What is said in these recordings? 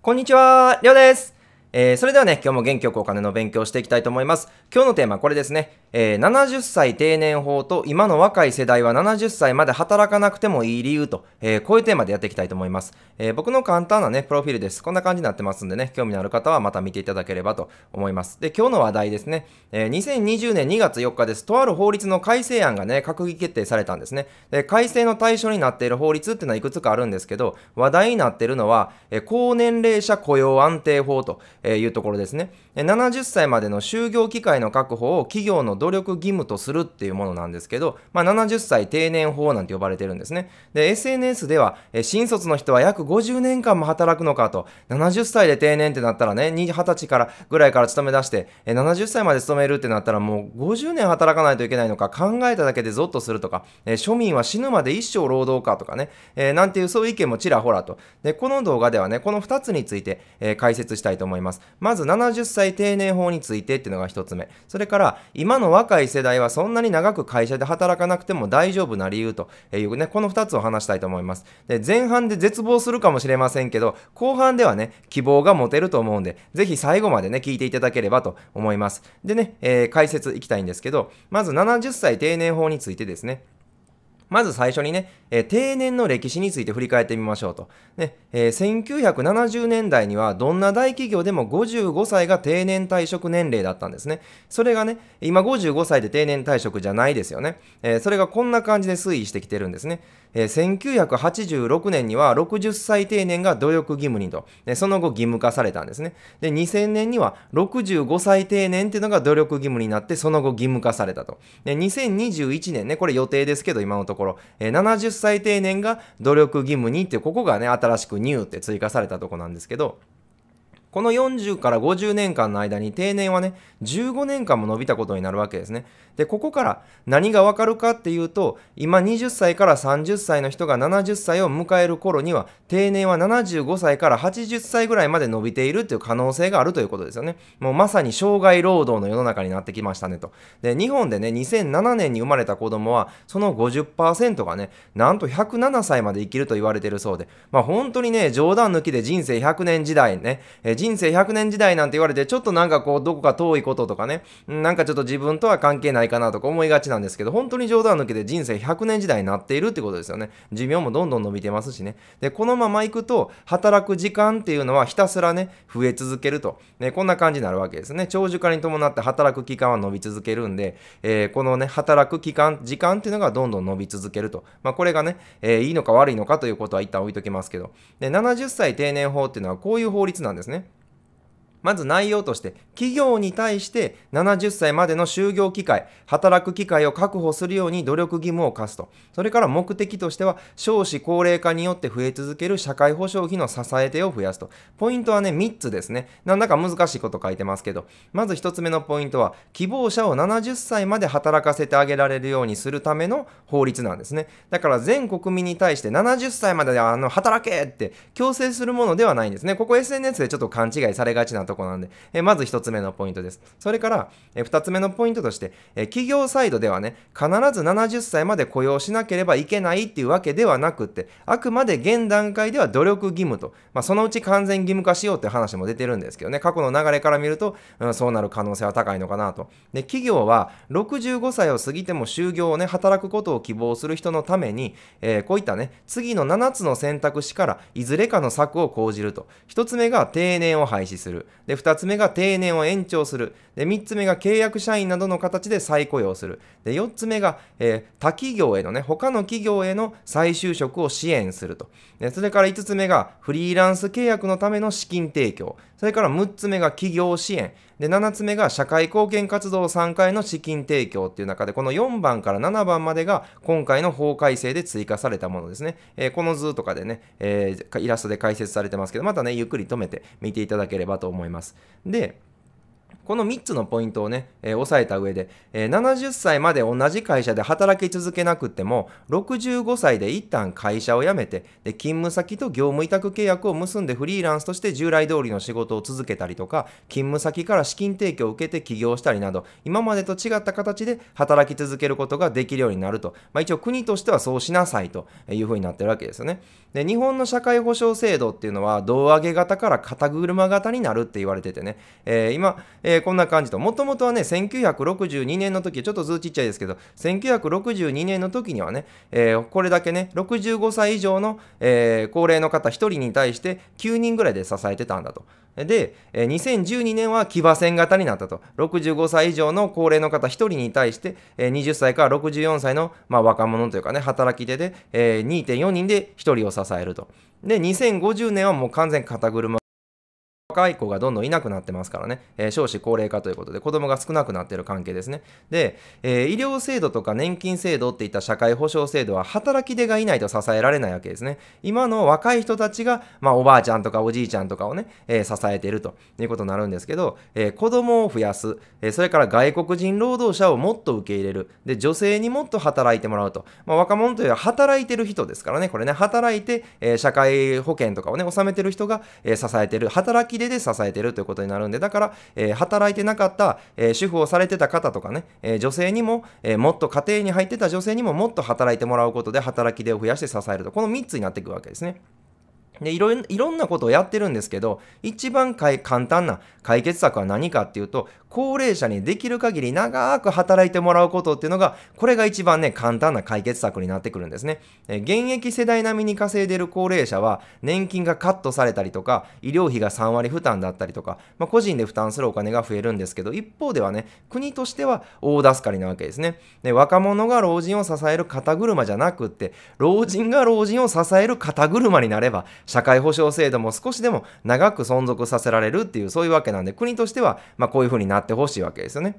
こんにちは、りょうです。えー、それではね、今日も元気よくお金の勉強していきたいと思います。今日のテーマはこれですね。えー、70歳定年法と今の若い世代は70歳まで働かなくてもいい理由と、えー、こういうテーマでやっていきたいと思います。え僕の簡単なね、プロフィールです。こんな感じになってますんでね、興味のある方はまた見ていただければと思います。で、今日の話題ですね。え2020年2月4日です。とある法律の改正案がね、閣議決定されたんですね。で、改正の対象になっている法律っていうのはいくつかあるんですけど、話題になっているのは、え高年齢者雇用安定法と、えー、いうところですね。70歳までの就業機会の確保を企業の努力義務とするっていうものなんですけど、まあ、70歳定年法なんて呼ばれてるんですね。で、SNS では、えー、新卒の人は約50年間も働くのかと、70歳で定年ってなったらね、20歳からぐらいから勤め出して、えー、70歳まで勤めるってなったらもう50年働かないといけないのか、考えただけでゾッとするとか、えー、庶民は死ぬまで一生労働かとかね、えー、なんていうそういう意見もちらほらと。で、この動画ではね、この2つについて、えー、解説したいと思います。ます。まず70歳定年法についてっていうのが1つ目。それから、今の若い世代はそんなに長く会社で働かなくても大丈夫な理由というね、この2つを話したいと思います。で、前半で絶望するかもしれませんけど、後半ではね、希望が持てると思うんで、ぜひ最後までね、聞いていただければと思います。でね、えー、解説いきたいんですけど、まず70歳定年法についてですね。まず最初にね、えー、定年の歴史について振り返ってみましょうと。ねえー、1970年代にはどんな大企業でも55歳が定年退職年齢だったんですね。それがね、今55歳で定年退職じゃないですよね。えー、それがこんな感じで推移してきてるんですね。えー、1986年には60歳定年が努力義務にと、その後義務化されたんですね。で、2000年には65歳定年っていうのが努力義務になって、その後義務化されたと。で、2021年ね、これ予定ですけど、今のところ、えー、70歳定年が努力義務にってここがね、新しくニューって追加されたとこなんですけど、この40から50年間の間に定年はね、15年間も伸びたことになるわけですね。で、ここから何がわかるかっていうと、今20歳から30歳の人が70歳を迎える頃には、定年は75歳から80歳ぐらいまで伸びているっていう可能性があるということですよね。もうまさに障害労働の世の中になってきましたねと。で、日本でね、2007年に生まれた子供は、その50%がね、なんと107歳まで生きると言われているそうで、まあ本当にね、冗談抜きで人生100年時代ね、え人生100年時代なんて言われて、ちょっとなんかこう、どこか遠いこととかね、なんかちょっと自分とは関係ないかなとか思いがちなんですけど、本当に冗談抜けて人生100年時代になっているってことですよね。寿命もどんどん伸びてますしね。で、このまま行くと、働く時間っていうのはひたすらね、増え続けると。ね、こんな感じになるわけですね。長寿化に伴って働く期間は伸び続けるんで、えー、このね、働く期間、時間っていうのがどんどん伸び続けると。まあ、これがね、えー、いいのか悪いのかということは一旦置いときますけど。で、70歳定年法っていうのはこういう法律なんですね。まず内容として、企業に対して70歳までの就業機会、働く機会を確保するように努力義務を課すと。それから目的としては、少子高齢化によって増え続ける社会保障費の支え手を増やすと。ポイントはね、3つですね。なんだか難しいこと書いてますけど、まず1つ目のポイントは、希望者を70歳まで働かせてあげられるようにするための法律なんですね。だから全国民に対して70歳まであの働けって強制するものではないんですね。ここ SNS でちょっと勘違いされがちなとこなんで、えまず1つ目のポイントです。それから、え2つ目のポイントとして、え企業サイドではね、必ず70歳まで雇用しなければいけないっていうわけではなくて、あくまで現段階では努力義務と、まあ、そのうち完全義務化しようって話も出てるんですけどね、過去の流れから見ると、うん、そうなる可能性は高いのかなと。で、企業は65歳を過ぎても就業をね、働くことを希望する人のために、えー、こういったね、次の7つの選択肢からいずれかの策を講じると。1つ目が定年を廃止する。で、2つ目が定年を延長する。で、3つ目が契約社員などの形で再雇用する。で、4つ目が、えー、他企業へのね、他の企業への再就職を支援すると。で、それから5つ目がフリーランス契約のための資金提供。それから6つ目が企業支援。で、7つ目が社会貢献活動参加への資金提供っていう中で、この4番から7番までが今回の法改正で追加されたものですね。えー、この図とかでね、えー、イラストで解説されてますけど、またね、ゆっくり止めて見ていただければと思います。で、この3つのポイントをね、えー、抑えた上で、えー、70歳まで同じ会社で働き続けなくても、65歳で一旦会社を辞めて、で、勤務先と業務委託契約を結んでフリーランスとして従来通りの仕事を続けたりとか、勤務先から資金提供を受けて起業したりなど、今までと違った形で働き続けることができるようになると。まあ、一応国としてはそうしなさいというふうになってるわけですよね。で、日本の社会保障制度っていうのは、胴上げ型から肩車型になるって言われててね、えー、今、えーー、こんな感じと。もともとはね、1962年の時、ちょっと図ちっちゃいですけど、1962年の時にはね、えー、これだけね、65歳以上の、えー、高齢の方1人に対して9人ぐらいで支えてたんだと。で、えー、2012年は騎馬戦型になったと。65歳以上の高齢の方1人に対して、えー、20歳から64歳の、まあ、若者というかね、働き手で、えー、2.4人で1人を支えると。で、2050年はもう完全肩車若い子がどんどんいなくなってますからね、えー、少子高齢化ということで、子供が少なくなっている関係ですね。で、えー、医療制度とか年金制度っていった社会保障制度は、働き手がいないと支えられないわけですね。今の若い人たちが、まあ、おばあちゃんとかおじいちゃんとかをね、えー、支えているということになるんですけど、えー、子供を増やす、えそれから外国人労働者をもっと受け入れる、で、女性にもっと働いてもらうと。まあ、若者というのは働いてる人ですからね、これね、働いて、え社会保険とかをね、納めてる人が、え支えてる、働きで支えてるということになるんで、だから、えー、働いてなかった、えー、主婦をされてた方とかね、えー、女性にも、えもっと家庭に入ってた女性にももっと働いてもらうことで、働き手を増やして支えると。この3つになっていくわけですね。でいろいろんなことをやってるんですけど、一番簡単な解決策は何かっていうと、高齢者にできる限り長く働いてもらうことっていうのが、これが一番ね、簡単な解決策になってくるんですね。え現役世代並みに稼いでる高齢者は、年金がカットされたりとか、医療費が3割負担だったりとか、まあ、個人で負担するお金が増えるんですけど、一方ではね、国としては大助かりなわけですね。で若者が老人を支える肩車じゃなくって、老人が老人を支える肩車になれば、社会保障制度も少しでも長く存続させられるっていう、そういうわけなんで、国としては、まあ、こういうふうになってほしいわけですよね。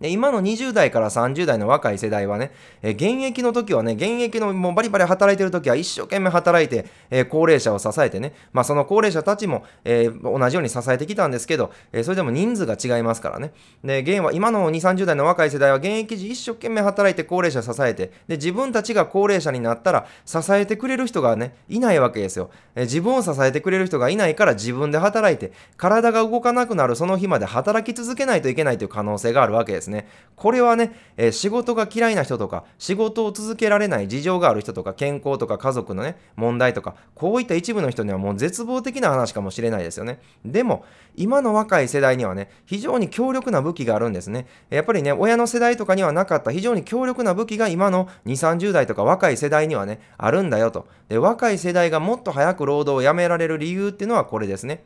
で今の20代から30代の若い世代はね、えー、現役の時はね、現役のもうバリバリ働いてる時は一生懸命働いて、えー、高齢者を支えてね、まあその高齢者たちも、えー、同じように支えてきたんですけど、えそれでも人数が違いますからね。で、現は今の2、30代の若い世代は現役時一生懸命働いて高齢者支えて、で、自分たちが高齢者になったら支えてくれる人がね、いないわけですよ。え自分を支えてくれる人がいないから自分で働いて、体が動かなくなるその日まで働き続けないといけないという可能性があるわけです。ですね。これはね、えー、仕事が嫌いな人とか、仕事を続けられない事情がある人とか、健康とか家族のね、問題とか、こういった一部の人にはもう絶望的な話かもしれないですよね。でも、今の若い世代にはね、非常に強力な武器があるんですね。やっぱりね、親の世代とかにはなかった非常に強力な武器が今の2、30代とか若い世代にはね、あるんだよと。で、若い世代がもっと早く労働をやめられる理由っていうのはこれですね。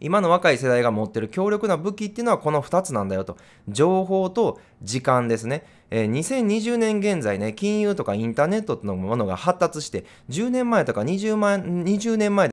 今の若い世代が持ってる強力な武器っていうのはこの2つなんだよと。情報と時間ですね。えー、2020年現在ね、金融とかインターネットのものが発達して、10年前とか 20, 20年前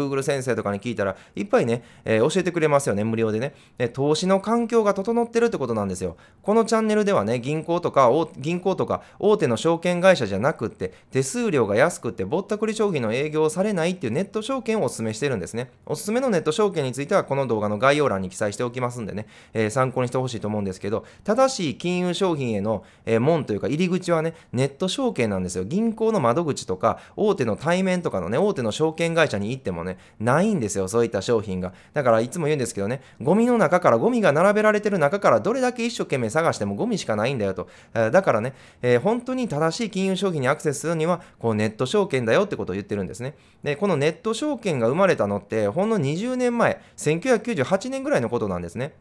Google 先生とかに聞いたら、いっぱいね、えー、教えてくれますよね、無料でねで。投資の環境が整ってるってことなんですよ。このチャンネルではね、銀行とか、銀行とか大手の証券会社じゃなくって、手数料が安くって、ぼったくり商品の営業をされないっていうネット証券をお勧めしてるんですね。おすすめのネット証券については、この動画の概要欄に記載しておきますんでね、えー、参考にしてほしいと思うんですけど、正しい金融商品への、えー、門というか、入り口はね、ネット証券なんですよ。銀行の窓口とか、大手の対面とかのね、大手の証券会社に行ってももね、ないんですよ、そういった商品が。だからいつも言うんですけどね、ゴミの中から、ゴミが並べられてる中から、どれだけ一生懸命探してもゴミしかないんだよと。だからね、えー、本当に正しい金融商品にアクセスするには、こうネット証券だよってことを言ってるんですね。で、このネット証券が生まれたのって、ほんの20年前、1998年ぐらいのことなんですね。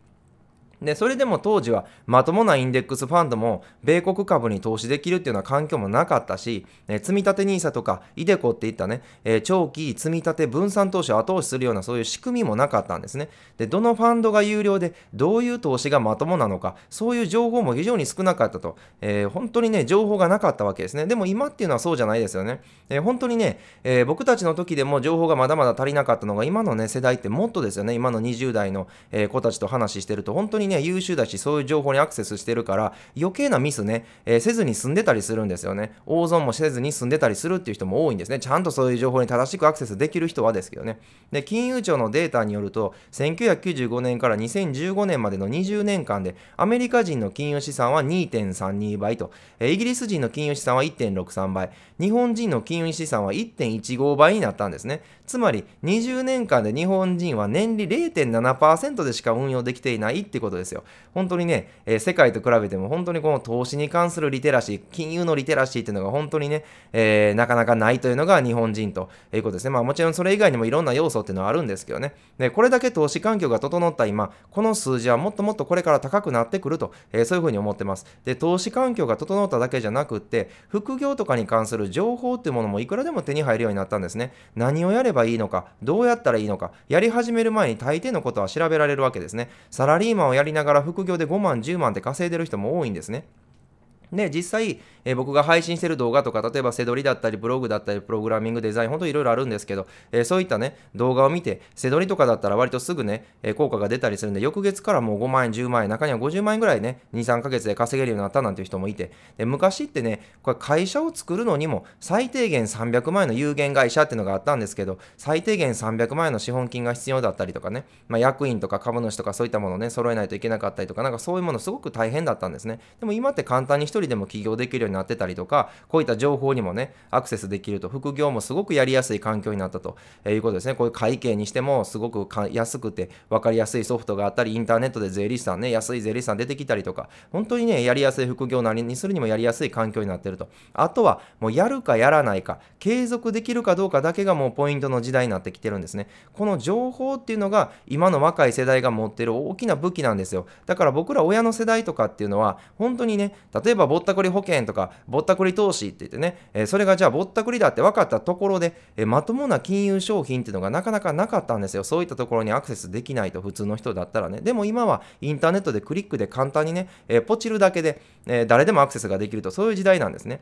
で、それでも当時はまともなインデックスファンドも米国株に投資できるっていうような環境もなかったし、え積立 NISA とか ideco っていったね、え長期積立分散投資を後押しするようなそういう仕組みもなかったんですね。で、どのファンドが有料でどういう投資がまともなのか、そういう情報も非常に少なかったと、えー、本当にね、情報がなかったわけですね。でも今っていうのはそうじゃないですよね。えー、本当にね、えー、僕たちの時でも情報がまだまだ足りなかったのが今のね、世代ってもっとですよね、今の20代の、え子たちと話してると本当にには優秀だし、そういう情報にアクセスしてるから、余計なミスね、えー、せずに済んでたりするんですよね。大損もせずに済んでたりするっていう人も多いんですね。ちゃんとそういう情報に正しくアクセスできる人はですけどね。で、金融庁のデータによると、1995年から2015年までの20年間で、アメリカ人の金融資産は2.32倍と、えー、イギリス人の金融資産は1.63倍、日本人の金融資産は1.15倍になったんですね。つまり、20年間で日本人は年利0.7%でしか運用できていないってことです。ですよ。本当にね、えー、世界と比べても本当にこの投資に関するリテラシー、金融のリテラシーっていうのが本当にね、えー、なかなかないというのが日本人ということですね。まあもちろんそれ以外にもいろんな要素っていうのはあるんですけどね。で、これだけ投資環境が整った今、この数字はもっともっとこれから高くなってくると、えー、そういうふうに思ってます。で、投資環境が整っただけじゃなくって、副業とかに関する情報っていうものもいくらでも手に入るようになったんですね。何をやればいいのか、どうやったらいいのか、やり始める前に大抵のことは調べられるわけですね。サラリーマンをやりりながら副業で5万、10万って稼いでる人も多いんですね。で、実際、えー、僕が配信してる動画とか、例えばセドリだったり、ブログだったり、プログラミングデザイン、ほんといろいろあるんですけど、えー、そういったね、動画を見て、セドリとかだったら割とすぐね、えー、効果が出たりするんで、翌月からもう5万円、10万円、中には50万円ぐらいね、2、3ヶ月で稼げるようになったなんていう人もいて、で昔ってね、これ会社を作るのにも最低限300万円の有限会社っていうのがあったんですけど、最低限300万円の資本金が必要だったりとかね、まあ、役員とか株主とかそういったものをね、揃えないといけなかったりとか、なんかそういうものすごく大変だったんですね。でも今って簡単に1人でも起業できるようになってたりとか、こういった情報にもね、アクセスできると、副業もすごくやりやすい環境になったということですね。こういう会計にしても、すごく安くて分かりやすいソフトがあったり、インターネットで税理士さんね、安い税理士さん出てきたりとか、本当にね、やりやすい副業何にするにもやりやすい環境になってると。あとは、もうやるかやらないか、継続できるかどうかだけがもうポイントの時代になってきてるんですね。この情報っていうのが、今の若い世代が持ってる大きな武器なんですよ。だから僕ら親の世代とかっていうのは、本当にね、例えばぼったくり保険とか、ぼったくり投資って言ってね、えー、それがじゃあぼったくりだって分かったところで、えー、まともな金融商品っていうのがなかなかなかったんですよ。そういったところにアクセスできないと、普通の人だったらね。でも今はインターネットでクリックで簡単にね、えー、ポチるだけで、え誰でもアクセスができると、そういう時代なんですね。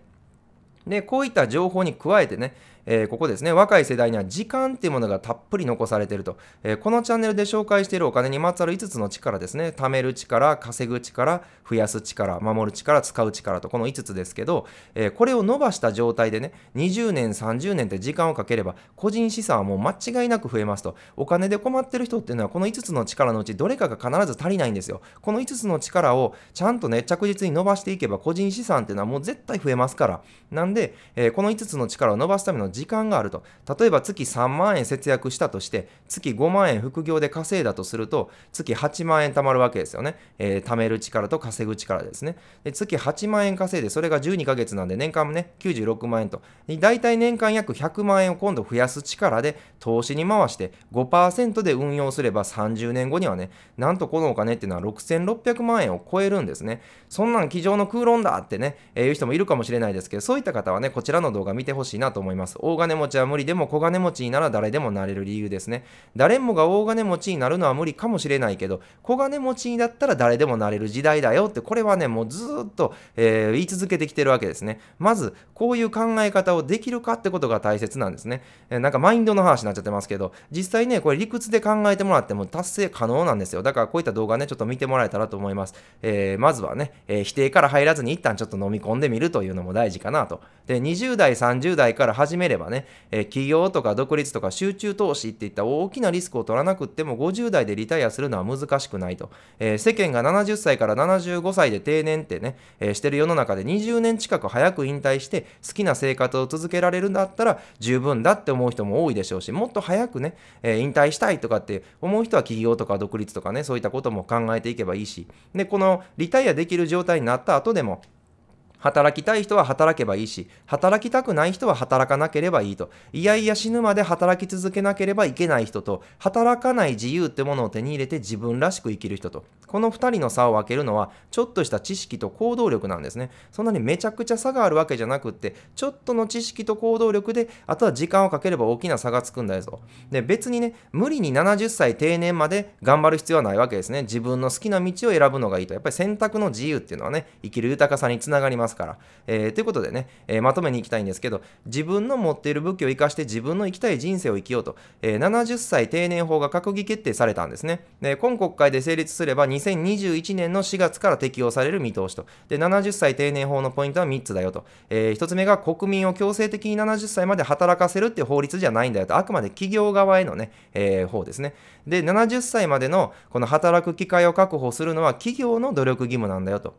で、こういった情報に加えてね、えー、ここですね、若い世代には時間っていうものがたっぷり残されていると、えー、このチャンネルで紹介しているお金にまつわる5つの力ですね、貯める力、稼ぐ力、増やす力、守る力、使う力と、この5つですけど、えー、これを伸ばした状態でね、20年、30年って時間をかければ、個人資産はもう間違いなく増えますと、お金で困ってる人っていうのは、この5つの力のうちどれかが必ず足りないんですよ。この5つの力をちゃんとね、着実に伸ばしていけば、個人資産っていうのはもう絶対増えますから、なんで、えこの5つの力を伸ばすための時間があると。例えば月3万円節約したとして、月5万円副業で稼いだとすると、月8万円貯まるわけですよね。えー、貯める力と稼ぐ力ですね。で月8万円稼いで、それが12ヶ月なんで、年間もね、96万円と。大体年間約100万円を今度増やす力で、投資に回して5%で運用すれば30年後にはね、なんとこのお金っていうのは6600万円を超えるんですね。そんなん机上の空論だってね、えー、いう人もいるかもしれないですけど、そういった方はね、こちらの動画見てほしいなと思います。大金持ちは無理でも小金持ちになら誰でもなれる理由ですね。誰もが大金持ちになるのは無理かもしれないけど、小金持ちにだったら誰でもなれる時代だよって、これはね、もうずっと、えー、言い続けてきてるわけですね。まず、こういう考え方をできるかってことが大切なんですね。えー、なんかマインドの話になっちゃってますけど、実際ね、これ理屈で考えてもらっても達成可能なんですよ。だからこういった動画ね、ちょっと見てもらえたらと思います。えー、まずはね、え否定から入らずに一旦ちょっと飲み込んでみるというのも大事かなと。で、20代、30代から始めえればね、えー、起業とか独立とか集中投資っていった大きなリスクを取らなくっても50代でリタイアするのは難しくないと、えー、世間が70歳から75歳で定年ってね、えー、してる世の中で20年近く早く引退して好きな生活を続けられるんだったら十分だって思う人も多いでしょうしもっと早くね、えー、引退したいとかって思う人は起業とか独立とかねそういったことも考えていけばいいしでこのリタイアできる状態になった後でも働きたい人は働けばいいし、働きたくない人は働かなければいいと。いやいや死ぬまで働き続けなければいけない人と、働かない自由ってものを手に入れて自分らしく生きる人と。この2人の差を分けるのは、ちょっとした知識と行動力なんですね。そんなにめちゃくちゃ差があるわけじゃなくって、ちょっとの知識と行動力で、あとは時間をかければ大きな差がつくんだよと。で、別にね、無理に70歳定年まで頑張る必要はないわけですね。自分の好きな道を選ぶのがいいと。やっぱり選択の自由っていうのはね、生きる豊かさにつながりますから。えー、ということでね、えー、まとめに行きたいんですけど、自分の持っている武器を生かして自分の生きたい人生を生きようと、えー、70歳定年法が閣議決定されたんですね。で、今国会で成立すれば2021年の4月から適用される見通しと。で、70歳定年法のポイントは3つだよと。えー、1つ目が国民を強制的に70歳まで働かせるっていう法律じゃないんだよと。あくまで企業側へのね、えー、方ですね。で、70歳までのこの働く機会を確保するのは企業の努力義務なんだよと。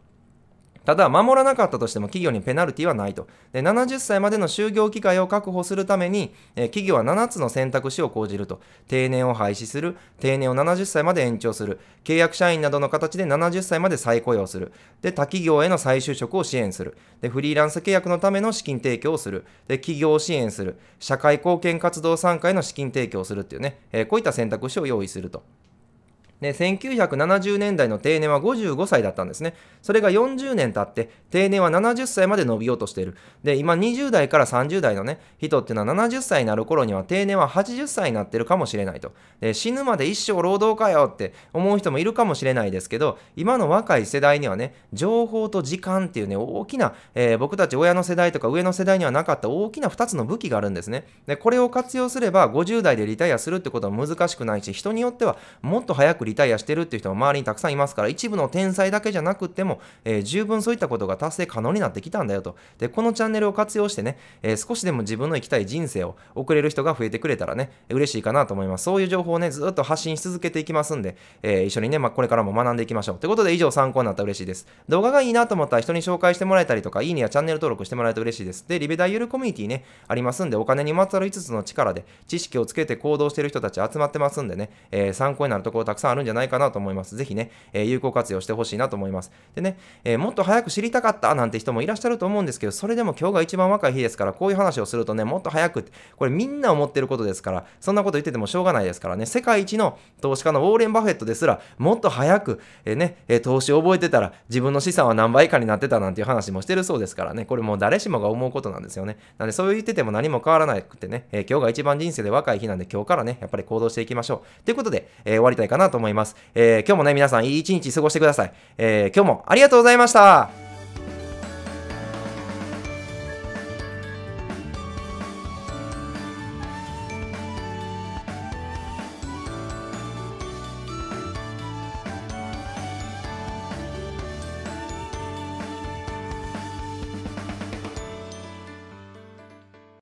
ただ、守らなかったとしても企業にペナルティはないと。で、70歳までの就業機会を確保するために、えー、企業は7つの選択肢を講じると。定年を廃止する、定年を70歳まで延長する、契約社員などの形で70歳まで再雇用する、で、他企業への再就職を支援する、で、フリーランス契約のための資金提供をする、で、企業を支援する、社会貢献活動参加への資金提供をするっていうね、えー、こういった選択肢を用意すると。で、1970年代の定年は55歳だったんですね。それが40年経って、定年は70歳まで伸びようとしている。で、今20代から30代のね、人っていうのは70歳になる頃には定年は80歳になってるかもしれないと。で、死ぬまで一生労働かよって思う人もいるかもしれないですけど、今の若い世代にはね、情報と時間っていうね、大きな、えー、僕たち親の世代とか上の世代にはなかった大きな2つの武器があるんですね。で、これを活用すれば50代でリタイアするってことは難しくないし、人によってはもっと早くリタイアしてるっていう人も周りにたくさんいますから、一部の天才だけじゃなくても、えー、十分そういったことが達成可能になってきたんだよと。で、このチャンネルを活用してね、えー、少しでも自分の生きたい人生を送れる人が増えてくれたらね、嬉しいかなと思います。そういう情報をね、ずっと発信し続けていきますんで、えー、一緒にね、まあ、これからも学んでいきましょう。ということで、以上参考になったら嬉しいです。動画がいいなと思ったら人に紹介してもらえたりとか、いいねやチャンネル登録してもらえると嬉しいです。で、リベダイユルコミュニティね、ありますんで、お金にまつわる5つの力で知識をつけて行動してる人たち集まってますんでね、え参考になるところたくさんあるるんじゃないかなと思います。ぜひね、えー、有効活用してほしいなと思います。でね、えー、もっと早く知りたかったなんて人もいらっしゃると思うんですけど、それでも今日が一番若い日ですから、こういう話をするとね、もっと早くって、これみんな思ってることですから、そんなこと言っててもしょうがないですからね、世界一の投資家のウォーレン・バフェットですら、もっと早く、えー、ね、え投資を覚えてたら、自分の資産は何倍以下になってたなんていう話もしてるそうですからね、これもう誰しもが思うことなんですよね。なんで、そう言ってても何も変わらなくてね、え今日が一番人生で若い日なんで、今日からね、やっぱり行動していきましょう。ということで、え終わりたいかなと思います。います。えー、今日もね、皆さんいい一日過ごしてください。えー、今日もありがとうございました。